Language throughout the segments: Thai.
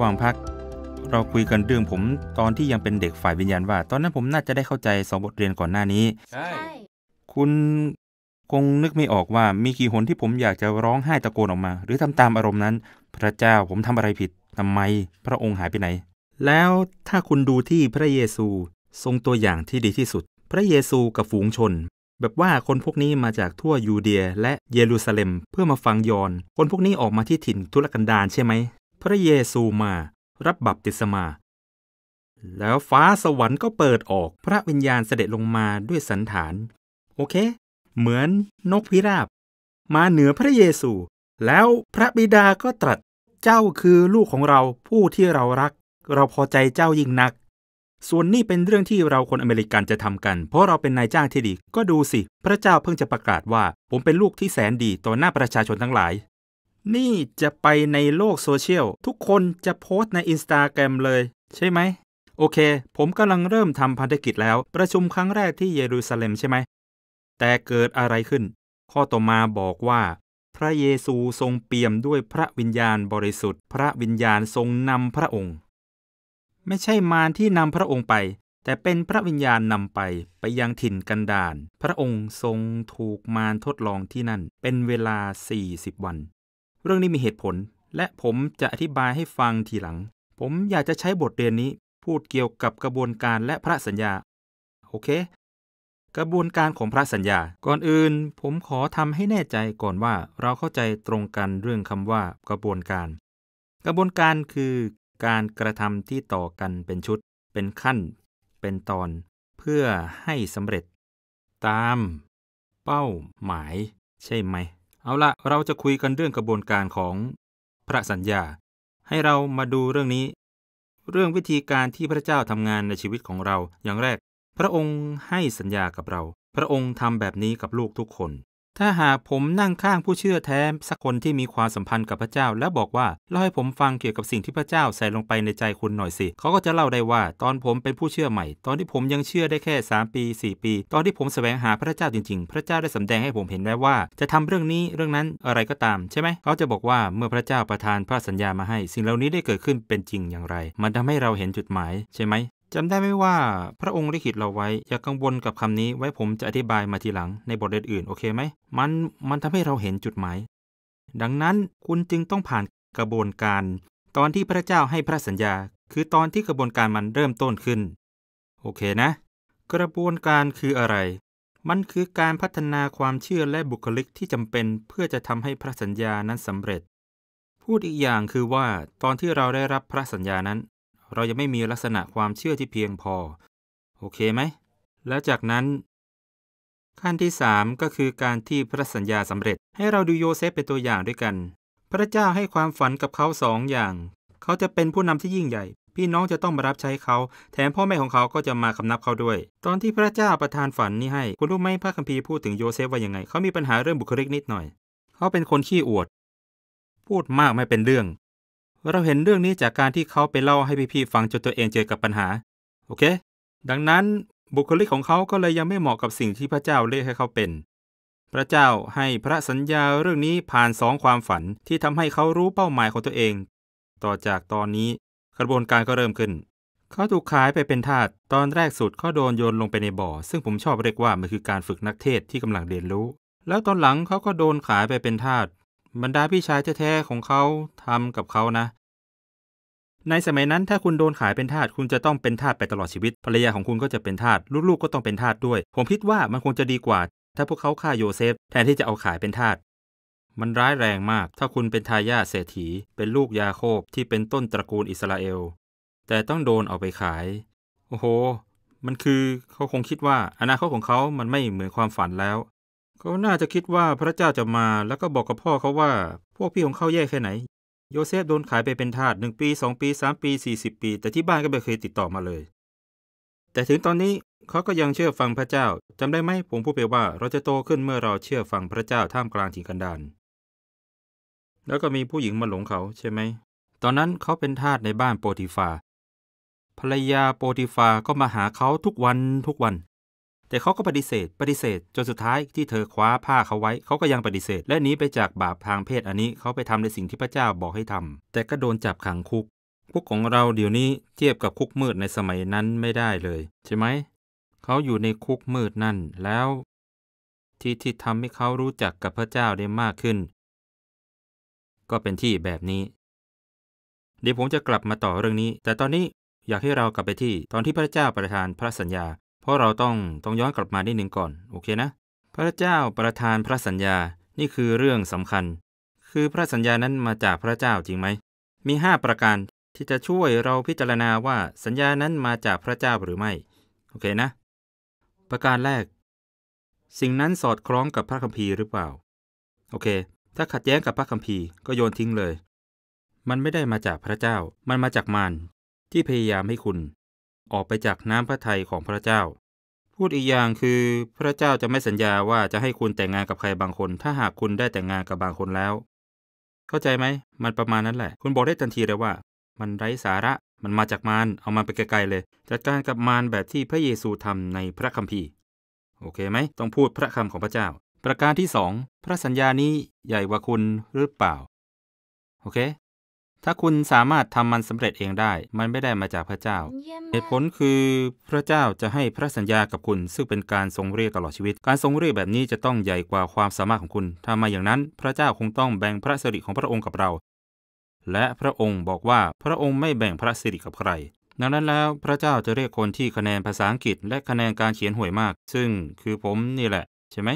หว่างพัก เราคุยกันเรื่องผม ตอนที่ยังเป็นเด็กฝ่ายวิญญาณว่า ตอนนั้นผมน่าจะได้เข้าใจสองบทเรียนก่อนหน้านี้ใช่คุณคงนึกไม่ออกว่ามีกี่หนที่ผมอยากจะร้องไห้ตะโกนออกมา หรือทำตามอารมณ์นั้น พระเจ้าผมทำอะไรผิดทำไมพระองค์หายไปไหนแล้วถ้าคุณดูที่พระเยซูทรงตัวอย่างที่ดีที่สุด พระเยซูกับฝูงชน แบบว่าคนพวกนี้มาจากทั่วยูเดียและเยรูซาเล็มเพื่อมาฟังยอนคนพวกนี้ออกมาที่ถิ่นทุรกันดารใช่ไหมพระเยซูมารับบัพติศมา แล้วฟ้าสวรรค์ก็เปิดออกพระวิญญาณเสด็จลงมาด้วยสันฐาน โอเค เหมือนนกพิราบ มาเหนือพระเยซู แล้วพระบิดาก็ตรัส เจ้าคือลูกของเราผู้ที่เรารัก เราพอใจเจ้ายิ่งนัก ส่วนนี้เป็นเรื่องที่เราคนอเมริกันจะทำกัน เพราะเราเป็นนายจ้างที่ดีก็ดูสิพระเจ้าเพิ่งจะประกาศว่า ผมเป็นลูกที่แสนดีต่อหน้าประชาชนทั้งหลายนี่จะไปในโลกโซเชียล ทุกคนจะโพสต์ในอินสตาแกรมเลยใช่ไหม โอเค ผมกำลังเริ่มทำพันธกิจแล้ว ประชุมครั้งแรกที่เยรูซาเล็มใช่ไหม แต่เกิดอะไรขึ้น ข้อต่อมาบอกว่า พระเยซูทรงเปี่ยมด้วยพระวิญญาณบริสุทธิ์ พระวิญญาณทรงนำพระองค์ ไม่ใช่มารที่นำพระองค์ไป แต่เป็นพระวิญญาณนำไปไปยังถิ่นกันดารพระองค์ทรงถูกมารทดลองที่นั่น เป็นเวลา40วันเรื่องนี้มีเหตุผล และผมจะอธิบายให้ฟังทีหลัง ผมอยากจะใช้บทเรียนนี้พูดเกี่ยวกับกระบวนการและพระสัญญา โอเค กระบวนการของพระสัญญา ก่อนอื่น ผมขอทำให้แน่ใจก่อนว่าเราเข้าใจตรงกันเรื่องคำว่ากระบวนการ กระบวนการคือการกระทำที่ต่อกันเป็นชุด เป็นขั้น เป็นตอน เพื่อให้สำเร็จ ตาม เป้า หมาย ใช่ไหมเอาละเราจะคุยกันเรื่องกระบวนการของพระสัญญา ให้เรามาดูเรื่องนี้ เรื่องวิธีการที่พระเจ้าทำงานในชีวิตของเราอย่างแรก พระองค์ให้สัญญากับเรา พระองค์ทำแบบนี้กับลูกทุกคนถ้าหากผมนั่งข้างผู้เชื่อแท้สักคนที่มีความสัมพันธ์กับพระเจ้าแล้วบอกว่าเล่าให้ผมฟังเกี่ยวกับสิ่งที่พระเจ้าใส่ลงไปในใจคุณหน่อยสิ เขาก็จะเล่าได้ว่าตอนผมเป็นผู้เชื่อใหม่ ตอนที่ผมยังเชื่อได้แค่ 3 ปี 4 ปี ตอนที่ผมแสวงหาพระเจ้าจริงๆ พระเจ้าได้สำแดงให้ผมเห็นแล้วว่า จะทำเรื่องนี้เรื่องนั้นอะไรก็ตามใช่ไหมเขาจะบอกว่าเมื่อพระเจ้าประทานพระสัญญามาให้ สิ่งเหล่านี้ได้เกิดขึ้นเป็นจริงอย่างไร มันทำให้เราเห็นจุดหมายใช่ไหมจำได้ไหมว่าพระองค์ลิขิตเราไว้อย่ากกังวลกับคำนี้ไว้ผมจะอธิบายมาทีหลังในบทเรียนอื่นโอเคไหมมันมันทำให้เราเห็นจุดหมาย ดังนั้น คุณจึงต้องผ่านกระบวนการ ตอนที่พระเจ้าให้พระสัญญา คือตอนที่กระบวนการมันเริ่มต้นขึ้น โอเคนะ กระบวนการคืออะไร มันคือการพัฒนาความเชื่อและบุคลิกที่จำเป็นเพื่อจะทำให้พระสัญญานั้นสำเร็จ พูดอีกอย่างคือว่าตอนที่เราได้รับพระสัญญานั้นเรายังไม่มีลักษณะความเชื่อที่เพียงพอ โอเคไหม แล้วจากนั้น ขั้นที่3ก็คือการที่พระสัญญาสำเร็จ ให้เราดูโยเซฟเป็นตัวอย่างด้วยกัน พระเจ้าให้ความฝันกับเขาสองอย่าง เขาจะเป็นผู้นำที่ยิ่งใหญ่ พี่น้องจะต้องมารับใช้เขา แถมพ่อแม่ของเขาก็จะมาคำนับเขาด้วย ตอนที่พระเจ้าประทานฝันนี้ให้คุณรู้ไหมพระคัมภีร์พูดถึงโยเซฟว่ายังไง เขามีปัญหาเรื่องบุคลิกนิดหน่อย เขาเป็นคนขี้อวด พูดมากไม่เป็นเรื่องเราเห็นเรื่องนี้จากการที่เขาไปเล่าให้พี่ๆฟังจนตัวเองเจอกับปัญหา โอเค ดังนั้นบุคลิกของเขาก็เลยยังไม่เหมาะกับสิ่งที่พระเจ้าเรียกให้เขาเป็น พระเจ้าให้พระสัญญาเรื่องนี้ผ่านสองความฝันที่ทำให้เขารู้เป้าหมายของตัวเอง ต่อจากตอนนี้กระบวนการก็เริ่มขึ้น เขาถูกขายไปเป็นทาสตอนแรกสุดเขาโดนโยนลงไปในบ่อซึ่งผมชอบเรียกว่ามันคือการฝึกนักเทศที่กำลังเรียนรู้ แล้วตอนหลังเขาก็โดนขายไปเป็นทาสบรรดาพี่ชายแท้ๆของเขาทำกับเขานะ ในสมัยนั้นถ้าคุณโดนขายเป็นทาสคุณจะต้องเป็นทาสไปตลอดชีวิตภรรยาของคุณก็จะเป็นทาสลูกๆก็ต้องเป็นทาสด้วย ผมคิดว่ามันคงจะดีกว่า ถ้าพวกเขาฆ่าโยเซฟแทนที่จะเอาขายเป็นทาสมันร้ายแรงมากถ้าคุณเป็นทายาทเศรษฐีเป็นลูกยาโคบที่เป็นต้นตระกูลอิสราเอล แต่ต้องโดนเอาไปขาย โอ้โห มันคือเขาคงคิดว่าอนาคตของเขามันไม่เหมือนความฝันแล้วเขาน่าจะคิดว่าพระเจ้าจะมาแล้วก็บอกกับพ่อเขาว่า พวกพี่ของเขาแย่แค่ไหน โยเซฟโดนขายไปเป็นทาสหนึ่งปีสองปีสามปีสี่สิบปี แต่ที่บ้านก็ไม่เคยติดต่อมาเลย แต่ถึงตอนนี้เขาก็ยังเชื่อฟังพระเจ้า จำได้ไหม ผมพูดไปว่าเราจะโตขึ้นเมื่อเราเชื่อฟังพระเจ้าท่ามกลางถิ่นกันดานแล้วก็มีผู้หญิงมาหลงเขาใช่ไหม ตอนนั้นเขาเป็นทาสในบ้านโปติฟาภรรยาโปติฟาก็มาหาเขาทุกวันทุกวันแต่เขาก็ปฏิเสธปฏิเสธจนสุดท้ายที่เธอคว้าผ้าเขาไว้ เขาก็ยังปฏิเสธ และหนีไปจากบาปทางเพศอันนี้เขาไปทำในสิ่งที่พระเจ้าบอกให้ทำ แต่ก็โดนจับขังคุกคุกของเราเดี๋ยวนี้เทียบกับคุกมืดในสมัยนั้นไม่ได้เลย ใช่ไหมเขาอยู่ในคุกมืดนั่นแล้ว ที่ที่ทำให้เขารู้จักกับพระเจ้าได้มากขึ้น ก็เป็นที่แบบนี้เดี๋ยวผมจะกลับมาต่อเรื่องนี้ แต่ตอนนี้อยากให้เรากลับไปที่ตอนที่พระเจ้าประทานพระสัญญาเพราะเราต้องต้องย้อนกลับมาได้หนึ่งก่อน โอเคนะ พระเจ้าประทานพระสัญญา นี่คือเรื่องสำคัญ คือพระสัญญานั้นมาจากพระเจ้าจริงไหมมี5ประการที่จะช่วยเราพิจารณาว่าสัญญานั้นมาจากพระเจ้าหรือไม่ โอเคนะ ประการแรก สิ่งนั้นสอดคล้องกับพระคัมภีร์หรือเปล่า โอเค ถ้าขัดแย้งกับพระคัมภีร์ก็โยนทิ้งเลย มันไม่ได้มาจากพระเจ้ามันมาจากมารที่พยายามให้คุณออกไปจากน้ำพระทัยของพระเจ้า พูดอีกอย่างคือ พระเจ้าจะไม่สัญญาว่าจะให้คุณแต่งงานกับใครบางคน ถ้าหากคุณได้แต่งงานกับบางคนแล้ว เข้าใจไหมมันประมาณนั้นแหละ คุณบอกได้ทันทีเลยว่า มันไร้สาระมันมาจากมารเอามันไปไกลๆเลยจัดการกับมารแบบที่พระเยซูทำในพระคัมภีร์ โอเคไหมต้องพูดพระคำของพระเจ้า ประการที่สองพระสัญญานี้ใหญ่กว่าคุณหรือเปล่า โอเคถ้าคุณสามารถทำมันสำเร็จเองได้ มันไม่ได้มาจากพระเจ้า เหตุผลคือพระเจ้าจะให้พระสัญญากับคุณ ซึ่งเป็นการทรงเรียกตลอดชีวิต การทรงเรียกแบบนี้จะต้องใหญ่กว่าความสามารถของคุณ ถ้ามาอย่างนั้นพระเจ้าคงต้องแบ่งพระสิริของพระองค์กับเรา และพระองค์บอกว่าพระองค์ไม่แบ่งพระสิริกับใคร ดังนั้นแล้วพระเจ้าจะเรียกคนที่คะแนนภาษาอังกฤษและคะแนนการเขียนห่วยมาก ซึ่งคือผมนี่แหละ ใช่ไหม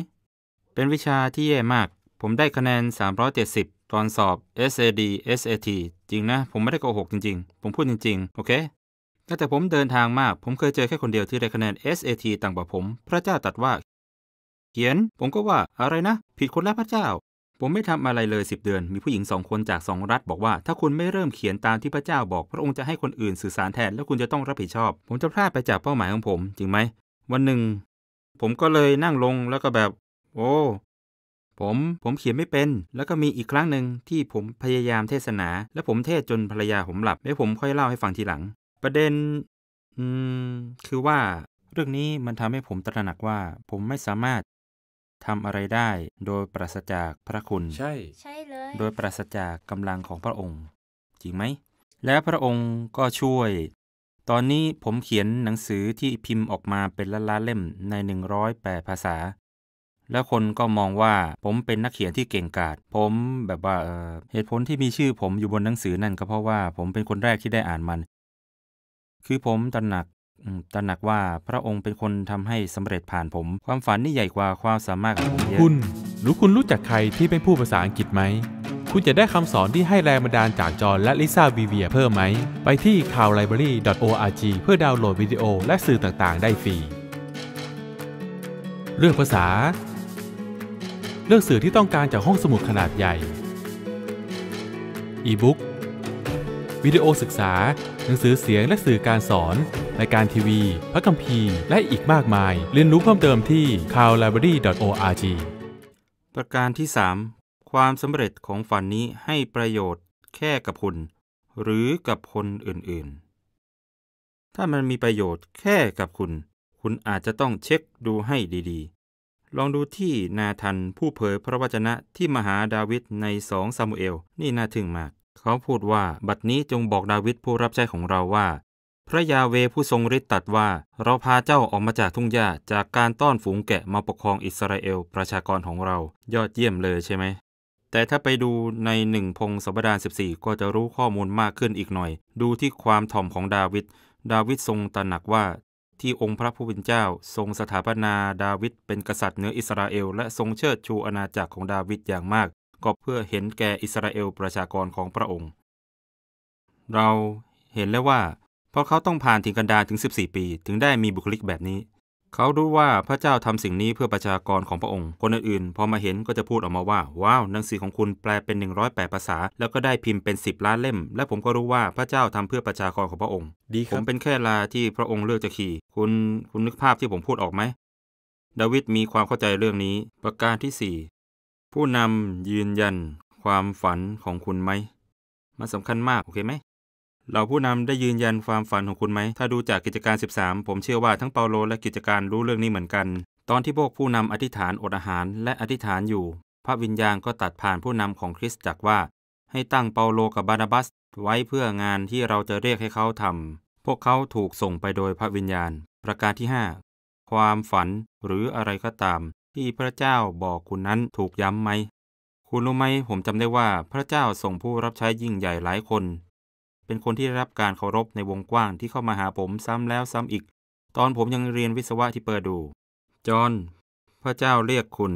เป็นวิชาที่แย่มาก ผมได้คะแนน 370ตอนสอบ SAD SAT จริงนะ ผมไม่ได้โกหกจริงๆ ผมพูดจริงๆ โอเคตั้งแต่ผมเดินทางมาก ผมเคยเจอแค่คนเดียวที่ได้คะแนน SAT ต่างกว่าผม พระเจ้าตัดว่า เขียน ผมก็ว่าอะไรนะ ผิดคนแล้วพระเจ้า ผมไม่ทำอะไรเลย 10 เดือน มีผู้หญิงสองคนจากสองรัฐ บอกว่า ถ้าคุณไม่เริ่มเขียนตามที่พระเจ้าบอก พระองค์จะให้คนอื่นสื่อสารแทนแล้วคุณจะต้องรับผิดชอบ ผมจะพลาดไปจากเป้าหมายของผม จริงไหมวันหนึ่ง ผมก็เลยนั่งลงแล้วก็แบบ โอ้ผมผมเขียนไม่เป็นแล้วก็มีอีกครั้งหนึ่งที่ผมพยายามเทศนา และผมเทศจนภรรยาผมหลับแล้วผมค่อยเล่าให้ฟังทีหลัง ประเด็นอืมคือว่า เรื่องนี้มันทำให้ผมตระหนักว่า ผมไม่สามารถทำอะไรได้ โดยปราศจากพระคุณใช่ใช่เลยโดยปราศจากกำลังของพระองค์ จริงไหม และพระองค์ก็ช่วย ตอนนี้ผมเขียนหนังสือที่พิมพ์ออกมาเป็นล้านลมในเล่มใน 108 ภาษาแล้วคนก็มองว่าผมเป็นนักเขียนที่เก่งกาจผมแบบว่าเเหตุผลที่มีชื่อผมอยู่บนหนังสือนั่น ก็เพราะว่าผมเป็นคนแรกที่ได้อ่านมัน คือผมตระหนักตระหนักว่าพระองค์เป็นคนทำให้สำเร็จผ่านผม ความฝันนี่ใหญ่กว่าความสามารถของผมเอคุณหรือคุณรู้จักใครที่เป็นผู้ภาษาอังกฤษไหมคุณจะได้คำสอนที่ให้แรงบันดาลจากจอ์นและลิซ่าวีเวีย เพิ่มไหมไปที่ c o w l i b r a r y o r g เพื่อดาวน์โหลดวิดีโอและสื่อต่างๆ ได้ฟรีเรื่องภาษาเลือกสื่อที่ต้องการจากห้องสมุดขนาดใหญ่ อีบุ๊ก วิดีโอศึกษา หนังสือเสียงและสื่อการสอนรายการทีวี พระคัมภีร์และอีกมากมายเรียนรู้เพิ่มเติมที่ c o w l i b r a r y o r g ประการที่ 3 ความสำเร็จของฝันนี้ให้ประโยชน์แค่กับคุณ หรือกับคนอื่นๆ ถ้ามันมีประโยชน์แค่กับคุณ คุณอาจจะต้องเช็คดูให้ดีๆลองดูที่นาทันผู้เผยพระวจนะที่มหาดาวิดในสองซามูเอล นี่น่าทึ่งมาก เขาพูดว่าบัดนี้จงบอกดาวิดผู้รับใช้ของเราว่า พระยาเวผู้ทรงฤทธิ์ตัดว่า เราพาเจ้าออกมาจากทุ่งหญ้าจากการต้อนฝูงแกะมาปกครองอิสราเอล ประชากรของเรายอดเยี่ยมเลยใช่ไหม แต่ถ้าไปดูในหนึ่งพงศบดาน14 ก็จะรู้ข้อมูลมากขึ้นอีกหน่อย ดูที่ความถ่อมของดาวิดดาวิดทรงตระหนักว่าที่องค์พระผู้เป็นเจ้าทรงสถาปนาดาวิดเป็นกษัตริย์เหนืออิสราเอล และทรงเชิดชูอาณาจักรของดาวิดอย่างมาก ก็เพื่อเห็นแก่อิสราเอลประชากรของพระองค์ เราเห็นแล้วว่า เพราะเขาต้องผ่านถิงกันดาถึง 14 ปี ถึงได้มีบุคลิกแบบนี้เขารู้ว่าพระเจ้าทำสิ่งนี้เพื่อประชากรของพระองค์ คนอื่นๆพอมาเห็นก็จะพูดออกมาว่า ว้าวหนังสือของคุณแปลเป็น 108ภาษา แล้วก็ได้พิมพ์เป็น 10 ล้านเล่ม และผมก็รู้ว่าพระเจ้าทำเพื่อประชากรของพระองค์ ดีครับผมเป็นแค่ลาที่พระองค์เลือกจะขี่ คุณคุณนึกภาพที่ผมพูดออกไหมดาวิดมีความเข้าใจเรื่องนี้ ประการที่4ผู้นำ ยืนยัน ความฝันของคุณไหมมันสำคัญมากโอเคไหมเราผู้นำได้ยืนยันความฝันของคุณไหม ถ้าดูจากกิจการ 13 ผมเชื่อว่าทั้งเปาโลและกิจการรู้เรื่องนี้เหมือนกัน ตอนที่พวกผู้นำอธิษฐานอดอาหารและอธิษฐานอยู่ พระวิญญาณก็ตัดผ่านผู้นำของคริสตจักรว่า ให้ตั้งเปาโลกับบานาบัส ไว้เพื่องานที่เราจะเรียกให้เขาทำพวกเขาถูกส่งไปโดยพระวิญญาณ ประการที่5ความฝันหรืออะไรก็ตาม ที่พระเจ้าบอกคุณนั้นถูกย้ำไหม คุณรู้ไหมผมจำได้ว่า พระเจ้าส่งผู้รับใช้ยิ่งใหญ่หลายคนเป็นคนที่ได้รับการเคารพในวงกว้างที่เข้ามาหาผมซ้ำแล้วซ้ำอีก ตอนผมยังเรียนวิศวะที่เปิดดู จอห์น พระเจ้าเรียกคุณ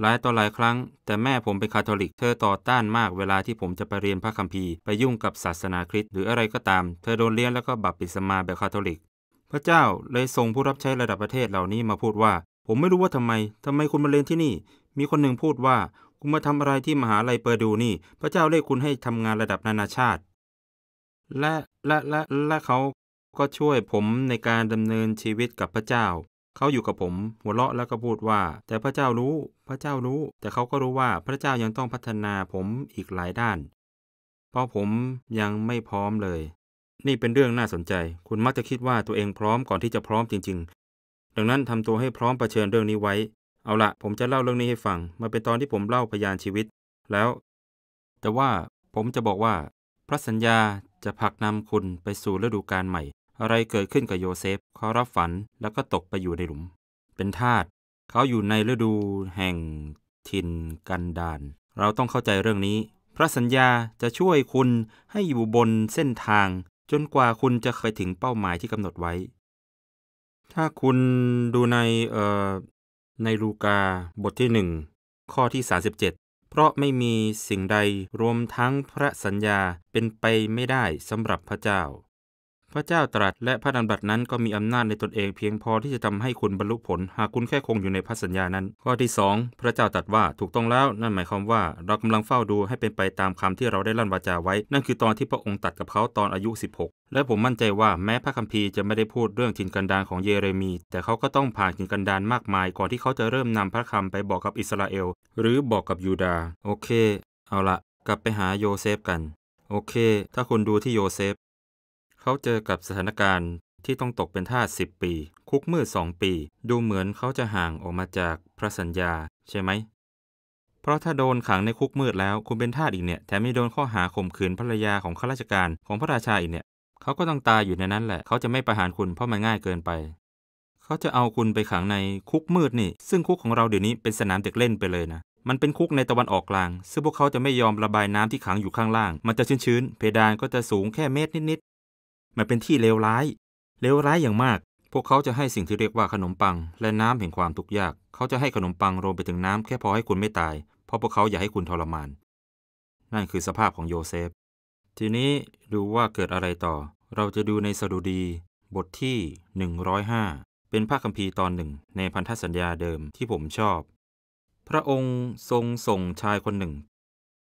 หลายต่อหลายครั้ง แต่แม่ผมเป็นคาทอลิกเธอต่อต้านมากเวลาที่ผมจะไปเรียนพระคัมภีร์ไปยุ่งกับศาสนาคริสต์หรืออะไรก็ตาม เธอโดนเลี้ยงแล้วก็บัพติศมาแบบคาทอลิกพระเจ้าเลยส่งผู้รับใช้ระดับประเทศเหล่านี้มาพูดว่า ผมไม่รู้ว่าทำไม ทำไมคุณมาเรียนที่นี่ มีคนหนึ่งพูดว่า คุณมาทำอะไรที่มหาลัยเปอร์ดูนี่ พระเจ้าเรียกคุณให้ทำงานระดับนานาชาติและและและและเขา ก็ช่วยผมในการดำเนินชีวิตกับพระเจ้า เขาอยู่กับผมหัวเราะแล้วก็พูดว่า แต่พระเจ้ารู้พระเจ้ารู้ แต่เขาก็รู้ว่าพระเจ้ายังต้องพัฒนาผมอีกหลายด้าน เพราะผมยังไม่พร้อมเลย นี่เป็นเรื่องน่าสนใจ คุณมักจะคิดว่าตัวเองพร้อมก่อนที่จะพร้อมจริงๆ ดังนั้นทำตัวให้พร้อมเผชิญเรื่องนี้ไว้ เอาละผมจะเล่าเรื่องนี้ให้ฟังมาเป็นตอนที่ผมเล่าพยานชีวิต แล้ว แต่ว่าผมจะบอกว่าพระสัญญาจะผลักนำคุณไปสู่ฤดูการใหม่ อะไรเกิดขึ้นกับโยเซฟ เขารับฝันแล้วก็ตกไปอยู่ในหลุม เป็นทาสเขาอยู่ในฤดูแห่งถิ่นกันดาน เราต้องเข้าใจเรื่องนี้ พระสัญญาจะช่วยคุณให้อยู่บนเส้นทาง จนกว่าคุณจะเคยถึงเป้าหมายที่กำหนดไว้ ถ้าคุณดูในเอ่อในลูกาบทที่หนึ่งข้อที่ 37เพราะไม่มีสิ่งใดรวมทั้งพระสัญญาเป็นไปไม่ได้สำหรับพระเจ้าพระเจ้าตรัส และพระดำรัสนั้นก็มีอำนาจในตนเองเพียงพอที่จะทำให้คุณบรรลุผลหากคุณแค่คงอยู่ในพระสัญญานั้น ข้อที่2พระเจ้าตรัสว่าถูกต้องแล้ว นั่นหมายความว่าเรากำลังเฝ้าดูให้เป็นไปตามคำที่เราได้ลั่นวาจาไว้ นั่นคือตอนที่พระองค์ตัดกับเขาตอนอายุ 16 และผมมั่นใจว่าแม้พระคัมภีร์จะไม่ได้พูดเรื่องถิ่นกันดารของเยเรมีแต่เขาก็ต้องผ่านถิ่นกันดารมากมาย ก่อนที่เขาจะเริ่มนำพระคำไปบอกกับอิสราเอล หรือบอกกับยูดา โอเค เอาละกลับไปหาโยเซฟกัน โอเค ถ้าคุณดูที่โยเซฟเขาเจอกับสถานการณ์ที่ต้องตกเป็นทาสสิบปี คุกมืดสองปี ดูเหมือนเขาจะห่างออกมาจากพระสัญญาใช่ไหม เพราะถ้าโดนขังในคุกมืดแล้ว คุณเป็นทาสอีกเนี่ยแถมยังโดนข้อหาข่มขืนภรรยาของข้าราชการของพระราชาอีกเนี่ย เขาก็ต้องตายอยู่ในนั้นแหละ เขาจะไม่ประหารคุณเพราะมันง่ายเกินไป เขาจะเอาคุณไปขังในคุกมืดนี่ ซึ่งคุกของเราเดี๋ยวนี้เป็นสนามเด็กเล่นไปเลยนะ มันเป็นคุกในตะวันออกกลาง ซึ่งพวกเขาจะไม่ยอมระบายน้ำที่ขังอยู่ข้างล่าง มันจะชื้นๆ เพดานก็จะสูงแค่เมตรนิดมันเป็นที่เลวร้ายเลวร้ายอย่างมาก พวกเขาจะให้สิ่งที่เรียกว่าขนมปัง และน้ำแห่งความทุกข์ยาก เขาจะให้ขนมปังรวมไปถึงน้ำแค่พอให้คุณไม่ตาย เพราะพวกเขาอยากให้คุณทรมาน นั่นคือสภาพของโยเซฟ ทีนี้ดูว่าเกิดอะไรต่อ เราจะดูในสดุดี บทที่105เป็นพระคัมภีร์ตอนหนึ่งในพันธสัญญาเดิมที่ผมชอบ พระองค์ทรงส่งชายคนหนึ่ง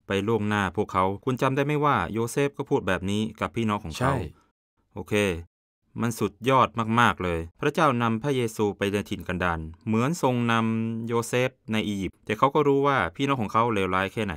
ไปล่วงหน้าพวกเขา คุณจำได้ไหมว่าโยเซฟก็พูดแบบนี้กับพี่น้องของเขาโอเค มันสุดยอดมากๆเลย พระเจ้านำพระเยซูไปในถิ่นกันดารเหมือนทรงนำโยเซฟในอียิปต์ แต่เขาก็รู้ว่าพี่น้องของเขาเลวร้ายแค่ไหน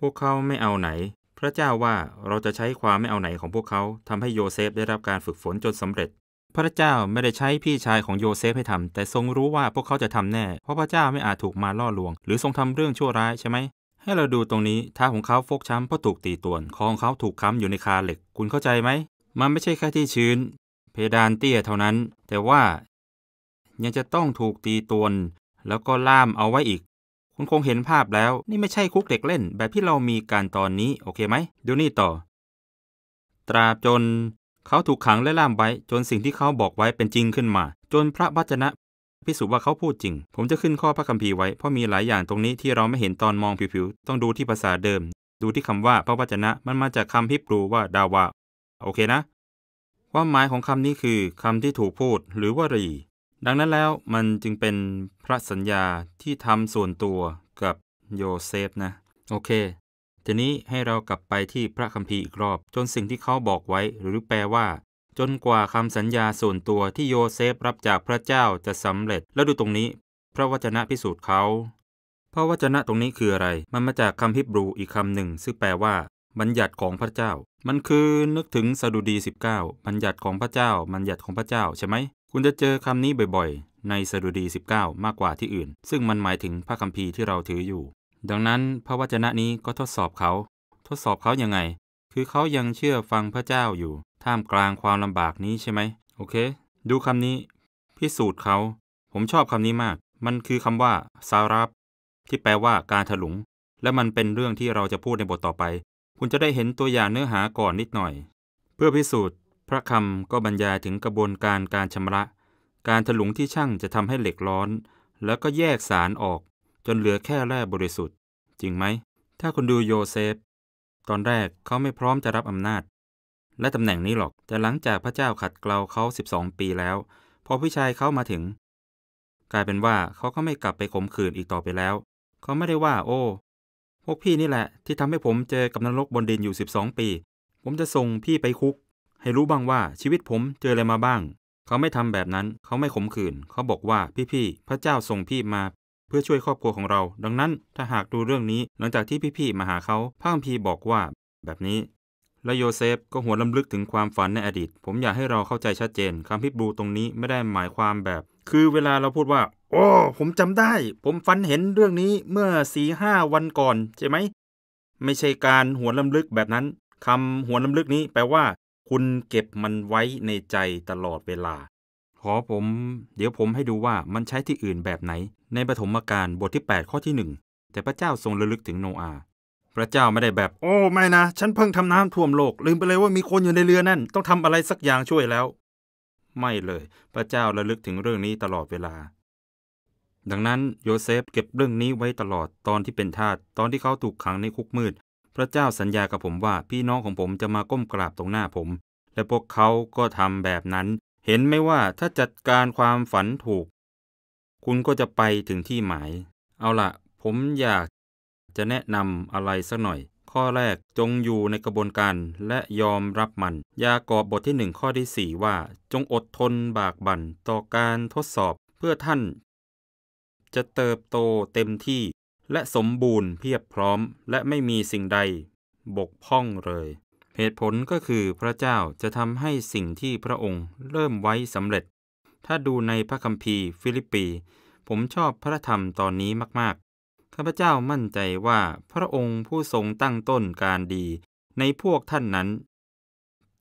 พวกเขาไม่เอาไหน พระเจ้าว่าเราจะใช้ความไม่เอาไหนของพวกเขาทำให้โยเซฟได้รับการฝึกฝนจนสำเร็จ พระเจ้าไม่ได้ใช้พี่ชายของโยเซฟให้ทำ แต่ทรงรู้ว่าพวกเขาจะทำแน่ เพราะพระเจ้าไม่อาจถูกมาล่อลวง หรือทรงทำเรื่องชั่วร้ายใช่ไหมให้เราดูตรงนี้เท้าของเขาฟกช้ำเพราะถูกตีต่วนคอของเขาถูกค้ำอยู่ในคาเหล็กคุณเข้าใจไหมมันไม่ใช่แค่ที่ชื้น เพดานเตี้ยเท่านั้น แต่ว่ายังจะต้องถูกตีต่วน แล้วก็ล่ามเอาไว้อีก คุณคงเห็นภาพแล้ว นี่ไม่ใช่คุกเด็กเล่นแบบที่เรามีการตอนนี้โอเคไหมดูนี่ต่อ ตราบจน เขาถูกขังและล่ามไว้ จนสิ่งที่เขาบอกไว้เป็นจริงขึ้นมา จนพระบัจนะพิสูจน์ว่าเขาพูดจริง ผมจะขึ้นข้อพระคัมภีร์ไว้เพราะมีหลายอย่างตรงนี้ที่เราไม่เห็นตอนมองผิวๆ ต้องดูที่ภาษาเดิม ดูที่คำว่าพระวจนะ มันมาจากคำฮิบรูว่าดาวาโอเคนะ ความหมายของคำนี้คือ คำที่ถูกพูดหรือวรี ดังนั้นแล้วมันจึงเป็นพระสัญญาที่ทำส่วนตัวกับโยเซฟนะ โอเค ทีนี้ให้เรากลับไปที่พระคัมภีร์อีกรอบจนสิ่งที่เขาบอกไว้หรือแปลว่าจนกว่าคำสัญญาส่วนตัวที่โยเซฟรับจากพระเจ้าจะสำเร็จ แล้วดูตรงนี้ พระวจนะพิสูจน์เขาพระวจนะตรงนี้คืออะไร มันมาจากคำฮิบรูอีกคำหนึ่ง ซึ่งแปลว่า บัญญัติของพระเจ้า มันคือนึกถึงสดุดี19บัญญัติของพระเจ้า บัญญัติของพระเจ้า ใช่ไหมคุณจะเจอคำนี้บ่อยๆ ในสดุดี19มากกว่าที่อื่น ซึ่งมันหมายถึงพระคัมภีร์ที่เราถืออยู่ ดังนั้น พระวจนะนี้ก็ทดสอบเขาทดสอบเขายังไง คือเขายังเชื่อฟังพระเจ้าอยู่ท่ามกลางความลำบากนี้ใช่ไหมโอเค ดูคำนี้ พิสูจน์เขาผมชอบคำนี้มาก มันคือคำว่าซารับที่แปลว่าการถลุง และมันเป็นเรื่องที่เราจะพูดในบทต่อไป คุณจะได้เห็นตัวอย่างเนื้อหาก่อนนิดหน่อย เพื่อพิสูจน์พระคำก็บรรยายถึงกระบวนการการชำระ การถลุงที่ช่างจะทำให้เหล็กร้อน แล้วก็แยกสารออก จนเหลือแค่แร่บริสุทธิ์ จริงไหมถ้าคุณดูโยเซฟ ตอนแรกเขาไม่พร้อมจะรับอำนาจและตำแหน่งนี้หรอกแต่หลังจากพระเจ้าขัดเกลาเขา12ปีแล้ว พอพี่ชายเขามาถึง กลายเป็นว่าเขาก็ไม่กลับไปข่มขืนอีกต่อไปแล้ว เขาไม่ได้ว่า โอ้ พวกพี่นี่แหละ ที่ทำให้ผมเจอกับนรกบนดินอยู่12ปี ผมจะส่งพี่ไปคุก ให้รู้บ้างว่าชีวิตผมเจออะไรมาบ้าง เขาไม่ทำแบบนั้นเขาไม่ข่มขืน เขาบอกว่าพี่ๆพระเจ้าส่งพี่มาเพื่อช่วยครอบครัวของเรา ดังนั้นถ้าหากดูเรื่องนี้หลังจากที่พี่ๆมาหาเขาพระคัมภีร์บอกว่าแบบนี้และโยเซฟก็หวนลำลึกถึงความฝันในอดีต ผมอยากให้เราเข้าใจชัดเจนคำพิบูตรงนี้ไม่ได้หมายความแบบ คือเวลาเราพูดว่า โอ้ผมจำได้ ผมฝันเห็นเรื่องนี้เมื่อสีห้าวันก่อนใช่ไหม ไม่ใช่การหวนลำลึกแบบนั้น คำหวนลำลึกนี้แปลว่า คุณเก็บมันไว้ในใจตลอดเวลา ขอผม เดี๋ยวผมให้ดูว่ามันใช้ที่อื่นแบบไหน ในปฐมกาลบทที่ 8 ข้อที่1แต่พระเจ้าทรงระลึกถึงโนอาพระเจ้าไม่ได้แบบโอ้ไม่นะ ฉันเพิ่งทำน้ำท่วมโลกลืมไปเลยว่ามีคนอยู่ในเรือนั่น ต้องทำอะไรสักอย่างช่วยแล้ว ไม่เลย พระเจ้าระลึกถึงเรื่องนี้ตลอดเวลา ดังนั้นโยเซฟเก็บเรื่องนี้ไว้ตลอดตอนที่เป็นทาสตอนที่เขาถูกขังในคุกมืด พระเจ้าสัญญากับผมว่า พี่น้องของผมจะมาก้มกราบตรงหน้าผม และพวกเขาก็ทำแบบนั้น เห็นไหมว่าถ้าจัดการความฝันถูก คุณก็จะไปถึงที่หมาย เอาละผมอยากจะแนะนำอะไรสักหน่อย ข้อแรกจงอยู่ในกระบวนการและยอมรับมัน ยากอบบทที่หนึ่งข้อที่สี่ว่า จงอดทนบากบั่นต่อการทดสอบเพื่อท่านจะเติบโตเต็มที่ และสมบูรณ์เพียบพร้อม และไม่มีสิ่งใด บกพร่องเลย เหตุผลก็คือพระเจ้าจะทำให้สิ่งที่พระองค์ เริ่มไว้สำเร็จ ถ้าดูในพระคัมภีร์ฟิลิปปีผมชอบพระธรรมตอนนี้มากข้าพเจ้ามั่นใจว่าพระองค์ผู้ทรงตั้งต้นการดี ในพวกท่านนั้น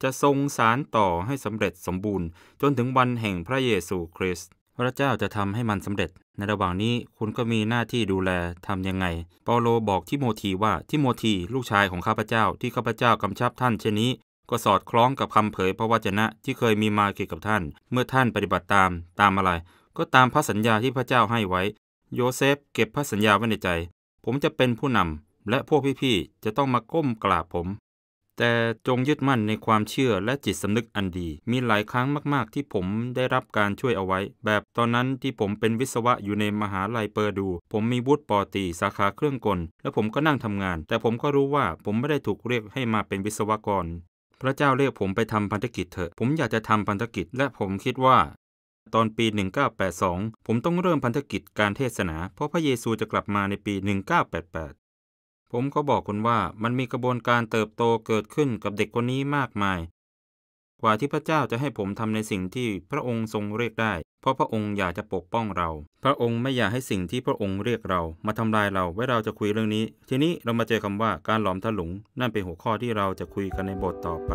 จะทรงสารต่อให้สำเร็จสมบูรณ์ จนถึงวันแห่งพระเยซูคริสต์พระเจ้าจะทำให้มันสำเร็จ ในระหว่างนี้คุณก็มีหน้าที่ดูแลทำยังไงเปาโลบอกทิโมธีว่าทิโมธีลูกชายของข้าพเจ้าที่ข้าพเจ้ากำชับท่านเช่นนี้ ก็สอดคล้องกับคำเผยพระวจนะที่เคยมีมาเกี่ยวกับท่าน เมื่อท่านปฏิบัติตามตามอะไร ก็ตามพระสัญญาที่พระเจ้าให้ไว้โยเซฟเก็บพระสัญญาไว้ในใจ ผมจะเป็นผู้นำและพวกพี่ ๆ จะต้องมาก้มกราบผม แต่จงยึดมั่นในความเชื่อและจิตสำนึกอันดี มีหลายครั้งมาก ๆ ที่ผมได้รับการช่วยเอาไว้แบบตอนนั้นที่ผมเป็นวิศวะอยู่ในมหาลัยเปอร์ดู ผมมีวุฒิปอตีสาขาเครื่องกล และผมก็นั่งทำงาน แต่ผมก็รู้ว่าผมไม่ได้ถูกเรียกให้มาเป็นวิศวกร พระเจ้าเรียกผมไปทำพันธกิจเถอะ ผมอยากจะทำพันธกิจ และผมคิดว่าตอนปี 1982 ผมต้องเริ่มพันธกิจการเทศนา เพราะพระเยซูจะกลับมาในปี 1988 ผมก็บอกคุณว่ามันมีกระบวนการเติบโตเกิดขึ้นกับเด็กคนนี้มากมาย กว่าที่พระเจ้าจะให้ผมทำในสิ่งที่พระองค์ทรงเรียกได้ เพราะพระองค์อยากจะปกป้องเรา พระองค์ไม่อยากให้สิ่งที่พระองค์เรียกเรา มาทำลายเราไว้เราจะคุยเรื่องนี้ ทีนี้เรามาเจอคำว่าการหลอมถลุง นั่นเป็นหัวข้อที่เราจะคุยกันในบทต่อไป